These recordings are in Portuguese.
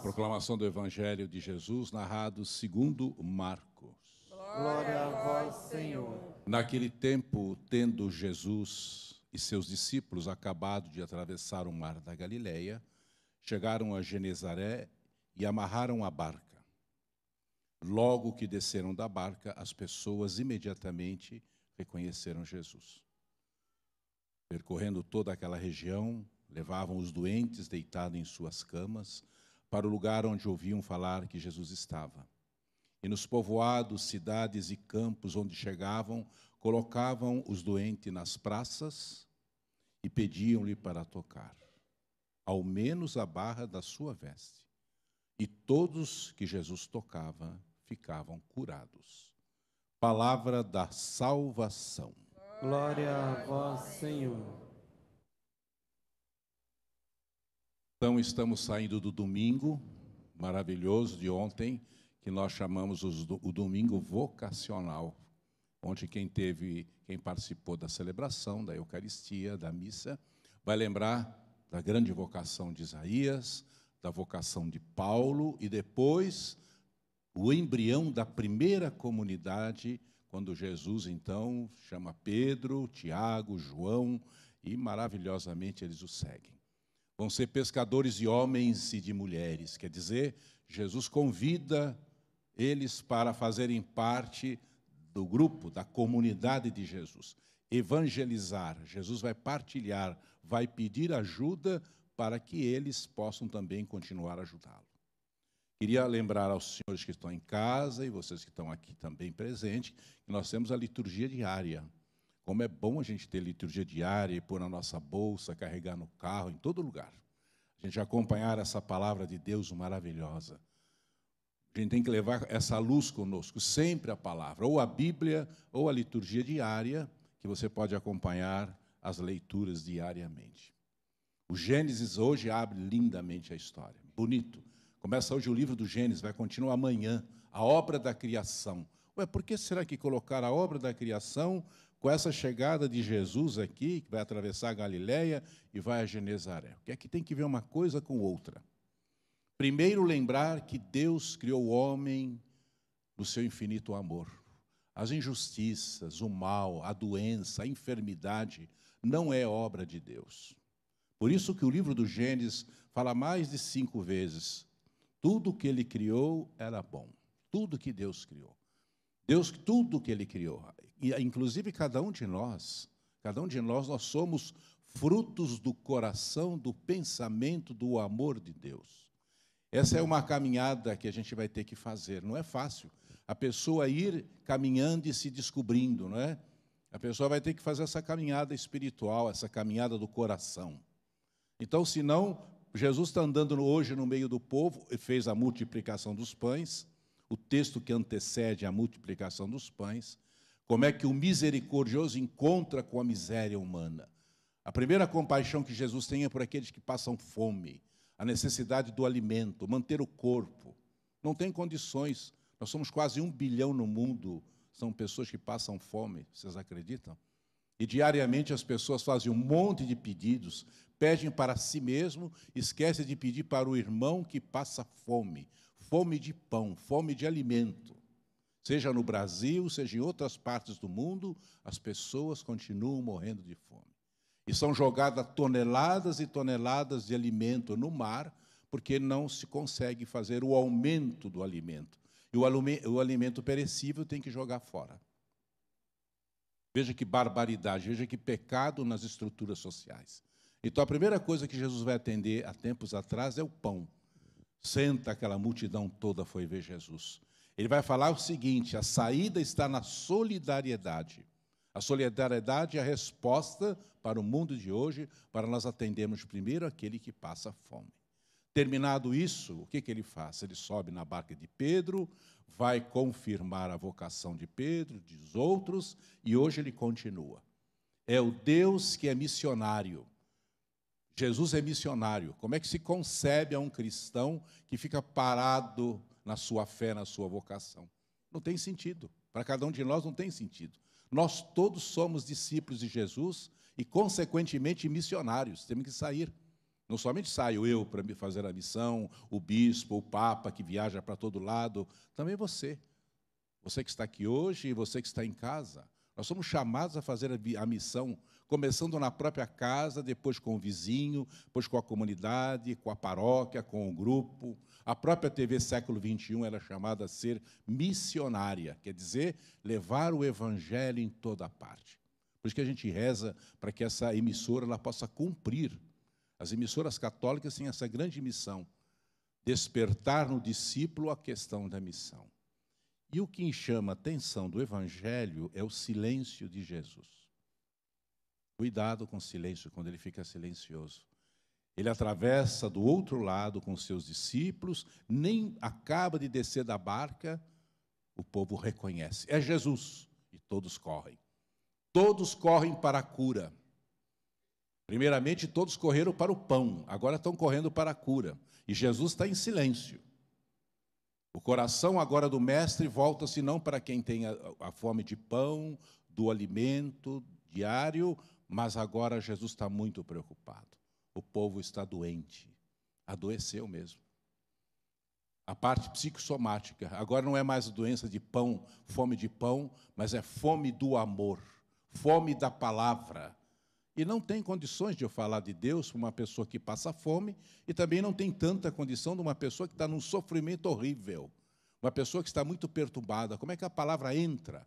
proclamação do Evangelho de Jesus, narrado segundo Marcos. Glória a vós, Senhor. Naquele tempo, tendo Jesus e seus discípulos acabado de atravessar o mar da Galileia, chegaram a Genezaré e amarraram a barca. Logo que desceram da barca, as pessoas imediatamente reconheceram Jesus. Percorrendo toda aquela região, levavam os doentes deitados em suas camas, para o lugar onde ouviam falar que Jesus estava. E nos povoados, cidades e campos onde chegavam, colocavam os doentes nas praças e pediam-lhe para tocar, ao menos a barra da sua veste. E todos que Jesus tocava ficavam curados. Palavra da salvação. Glória a vós, Senhor. Então, estamos saindo do domingo maravilhoso de ontem, que nós chamamos o domingo vocacional, onde quem teve, quem participou da celebração, da Eucaristia, da missa, vai lembrar da grande vocação de Isaías, da vocação de Paulo e depois o embrião da primeira comunidade, quando Jesus então chama Pedro, Tiago, João e maravilhosamente eles o seguem vão ser pescadores de homens e de mulheres. Quer dizer, Jesus convida eles para fazerem parte do grupo, da comunidade de Jesus. Evangelizar. Jesus vai partilhar, vai pedir ajuda para que eles possam também continuar ajudá-lo. Queria lembrar aos senhores que estão em casa e vocês que estão aqui também presentes, que nós temos a liturgia diária. Como é bom a gente ter liturgia diária e pôr na nossa bolsa, carregar no carro, em todo lugar. A gente acompanhar essa palavra de Deus maravilhosa. A gente tem que levar essa luz conosco, sempre a palavra, ou a Bíblia, ou a liturgia diária, que você pode acompanhar as leituras diariamente. O Gênesis hoje abre lindamente a história, bonito. Começa hoje o livro do Gênesis, vai continuar amanhã, a obra da criação. Ué, por que será que colocar a obra da criação com essa chegada de Jesus aqui, que vai atravessar a Galiléia e vai a Genezaré. O que é que tem que ver uma coisa com outra? Primeiro, lembrar que Deus criou o homem no seu infinito amor. As injustiças, o mal, a doença, a enfermidade não é obra de Deus. Por isso que o livro do Gênesis fala mais de cinco vezes: tudo que ele criou era bom, tudo que Deus criou. Deus, tudo que Ele criou, e inclusive cada um de nós, cada um de nós, nós somos frutos do coração, do pensamento, do amor de Deus. Essa é uma caminhada que a gente vai ter que fazer, não é fácil. A pessoa ir caminhando e se descobrindo, não é? A pessoa vai ter que fazer essa caminhada espiritual, essa caminhada do coração. Então, se não, Jesus está andando hoje no meio do povo, e fez a multiplicação dos pães, o texto que antecede a multiplicação dos pães, como é que o misericordioso encontra com a miséria humana. A primeira compaixão que Jesus tem é por aqueles que passam fome, a necessidade do alimento, manter o corpo. Não tem condições. Nós somos quase um bilhão no mundo, são pessoas que passam fome, vocês acreditam? E diariamente as pessoas fazem um monte de pedidos, pedem para si mesmo, esquecem de pedir para o irmão que passa fome, fome de pão, fome de alimento. Seja no Brasil, seja em outras partes do mundo, as pessoas continuam morrendo de fome. E são jogadas toneladas e toneladas de alimento no mar, porque não se consegue fazer o aumento do alimento. E o, o alimento perecível tem que jogar fora. Veja que barbaridade, veja que pecado nas estruturas sociais. Então, a primeira coisa que Jesus vai atender há tempos atrás é o pão. Senta aquela multidão toda foi ver Jesus. Ele vai falar o seguinte: a saída está na solidariedade. A solidariedade é a resposta para o mundo de hoje, para nós atendermos primeiro aquele que passa fome. Terminado isso, o que, que ele faz? Ele sobe na barca de Pedro, vai confirmar a vocação de Pedro, dos outros, e hoje ele continua. É o Deus que é missionário. Jesus é missionário. Como é que se concebe a um cristão que fica parado na sua fé, na sua vocação? Não tem sentido. Para cada um de nós não tem sentido. Nós todos somos discípulos de Jesus e, consequentemente, missionários. Temos que sair. Não somente saio eu para me fazer a missão, o bispo, o papa que viaja para todo lado, também você. Você que está aqui hoje e você que está em casa. Nós somos chamados a fazer a missão, começando na própria casa, depois com o vizinho, depois com a comunidade, com a paróquia, com o grupo. A própria TV século XXI era é chamada a ser missionária, quer dizer, levar o evangelho em toda parte. Por isso que a gente reza para que essa emissora ela possa cumprir. As emissoras católicas têm essa grande missão, despertar no discípulo a questão da missão. E o que chama a atenção do Evangelho é o silêncio de Jesus. Cuidado com o silêncio, quando ele fica silencioso. Ele atravessa do outro lado com seus discípulos, nem acaba de descer da barca, o povo reconhece. É Jesus. E todos correm. Todos correm para a cura. Primeiramente, todos correram para o pão, agora estão correndo para a cura. E Jesus está em silêncio. O coração agora do mestre volta-se não para quem tem a, a, fome de pão, do alimento diário, mas agora Jesus está muito preocupado. O povo está doente, adoeceu mesmo. A parte psicossomática, agora não é mais a doença de pão, fome de pão, mas é fome do amor, fome da palavra, e não tem condições de eu falar de Deus para uma pessoa que passa fome e também não tem tanta condição de uma pessoa que está num sofrimento horrível, uma pessoa que está muito perturbada. Como é que a palavra entra?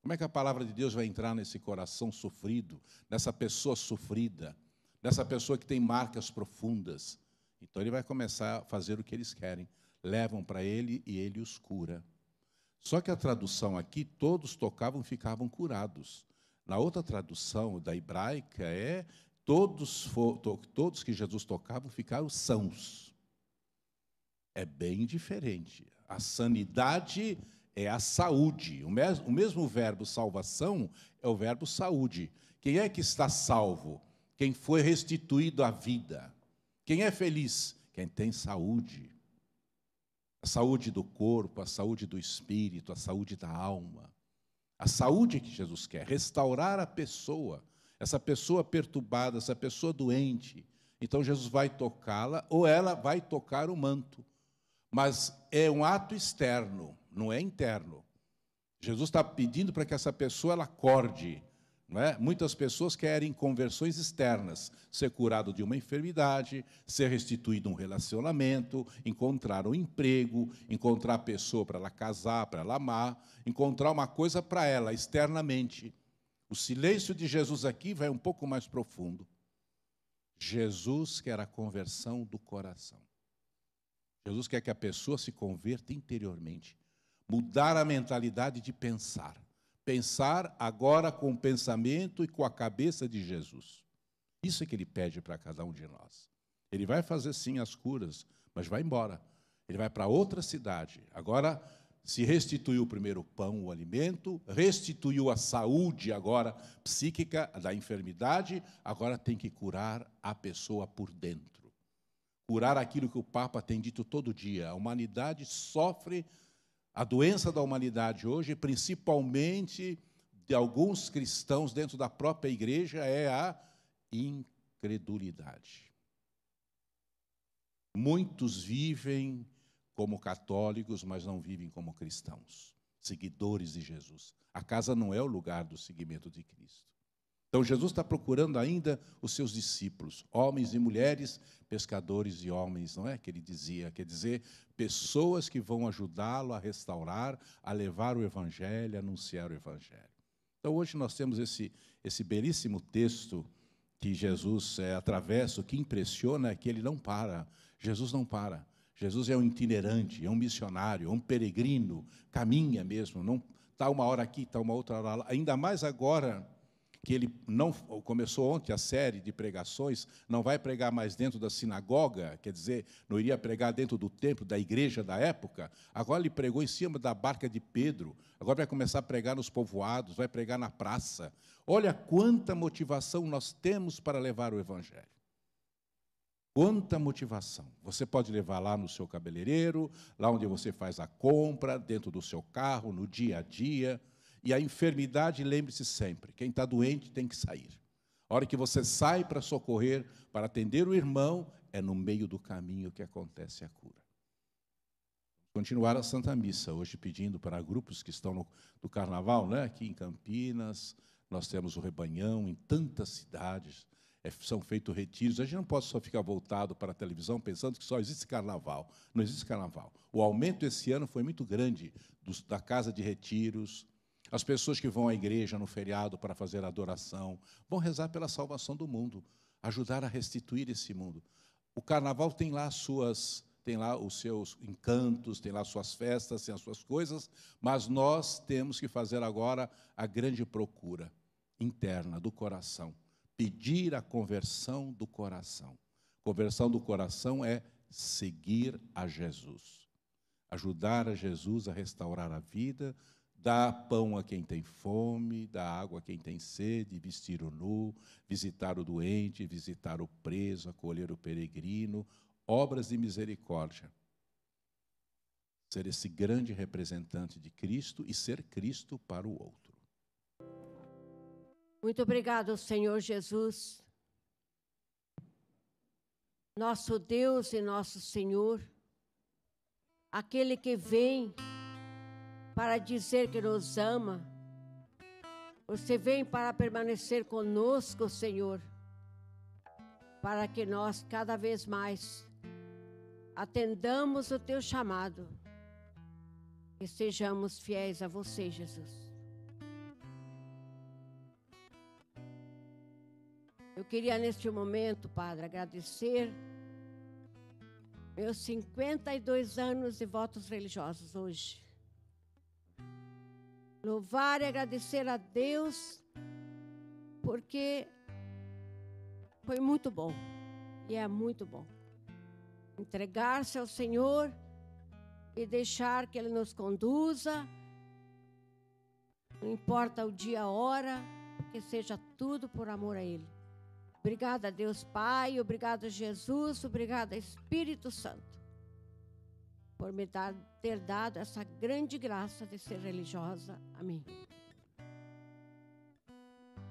Como é que a palavra de Deus vai entrar nesse coração sofrido, nessa pessoa sofrida, nessa pessoa que tem marcas profundas? Então ele vai começar a fazer o que eles querem. Levam para ele e ele os cura. Só que a tradução aqui, todos tocavam e ficavam curados. Na outra tradução da hebraica é todos, for, to, todos que Jesus tocava ficaram sãos. É bem diferente. A sanidade é a saúde. O o mesmo verbo salvação é o verbo saúde. Quem é que está salvo? Quem foi restituído à vida. Quem é feliz? Quem tem saúde. A saúde do corpo, a saúde do espírito, a saúde da alma a saúde que Jesus quer, restaurar a pessoa, essa pessoa perturbada, essa pessoa doente. Então Jesus vai tocá-la ou ela vai tocar o manto. Mas é um ato externo, não é interno. Jesus está pedindo para que essa pessoa ela acorde, é? Muitas pessoas querem conversões externas, ser curado de uma enfermidade, ser restituído um relacionamento, encontrar um emprego, encontrar a pessoa para ela casar, para ela amar, encontrar uma coisa para ela externamente. O silêncio de Jesus aqui vai um pouco mais profundo. Jesus quer a conversão do coração. Jesus quer que a pessoa se converta interiormente, mudar a mentalidade de pensar Pensar agora com o pensamento e com a cabeça de Jesus. Isso é que ele pede para cada um de nós. Ele vai fazer sim as curas, mas vai embora. Ele vai para outra cidade. Agora se restituiu primeiro pão, o alimento, restituiu a saúde agora psíquica da enfermidade, agora tem que curar a pessoa por dentro. Curar aquilo que o Papa tem dito todo dia. A humanidade sofre a doença da humanidade hoje, principalmente de alguns cristãos dentro da própria igreja, é a incredulidade. Muitos vivem como católicos, mas não vivem como cristãos, seguidores de Jesus. A casa não é o lugar do seguimento de Cristo. Então, Jesus está procurando ainda os seus discípulos, homens e mulheres, pescadores e homens, não é? Que ele dizia, quer dizer, pessoas que vão ajudá-lo a restaurar, a levar o Evangelho, a anunciar o Evangelho. Então, hoje nós temos esse, esse belíssimo texto que Jesus é, atravessa, o que impressiona é que ele não para, Jesus não para. Jesus é um itinerante, é um missionário, é um peregrino, caminha mesmo, não está uma hora aqui, está uma outra hora lá, ainda mais agora que ele não começou ontem a série de pregações, não vai pregar mais dentro da sinagoga, quer dizer, não iria pregar dentro do templo da igreja da época. Agora ele pregou em cima da barca de Pedro. Agora vai começar a pregar nos povoados, vai pregar na praça. Olha quanta motivação nós temos para levar o evangelho. Quanta motivação! Você pode levar lá no seu cabeleireiro, lá onde você faz a compra, dentro do seu carro, no dia a dia. E a enfermidade, lembre-se sempre: quem está doente tem que sair. A hora que você sai para socorrer, para atender o irmão, é no meio do caminho que acontece a cura. Continuar a Santa Missa, hoje pedindo para grupos que estão no, do carnaval, né? aqui em Campinas, nós temos o Rebanhão, em tantas cidades, é, são feitos retiros. A gente não pode só ficar voltado para a televisão pensando que só existe carnaval. Não existe carnaval. O aumento esse ano foi muito grande dos, da casa de retiros, as pessoas que vão à igreja no feriado para fazer adoração, vão rezar pela salvação do mundo, ajudar a restituir esse mundo. O carnaval tem lá suas tem lá os seus encantos, tem lá suas festas, tem as suas coisas, mas nós temos que fazer agora a grande procura interna do coração, pedir a conversão do coração. Conversão do coração é seguir a Jesus, ajudar a Jesus a restaurar a vida, Dá pão a quem tem fome, dá água a quem tem sede, vestir o nu, visitar o doente, visitar o preso, acolher o peregrino, obras de misericórdia. Ser esse grande representante de Cristo e ser Cristo para o outro. Muito obrigado, Senhor Jesus, nosso Deus e nosso Senhor, aquele que vem para dizer que nos ama. Você vem para permanecer conosco, Senhor, para que nós cada vez mais atendamos o teu chamado e sejamos fiéis a você, Jesus. Eu queria neste momento, Padre, agradecer meus 52 anos de votos religiosos hoje. Louvar e agradecer a Deus, porque foi muito bom e é muito bom. Entregar-se ao Senhor e deixar que Ele nos conduza, não importa o dia, a hora, que seja tudo por amor a Ele. Obrigada, Deus Pai, obrigado, Jesus, obrigado, Espírito Santo por me dar, ter dado essa grande graça de ser religiosa. Amém.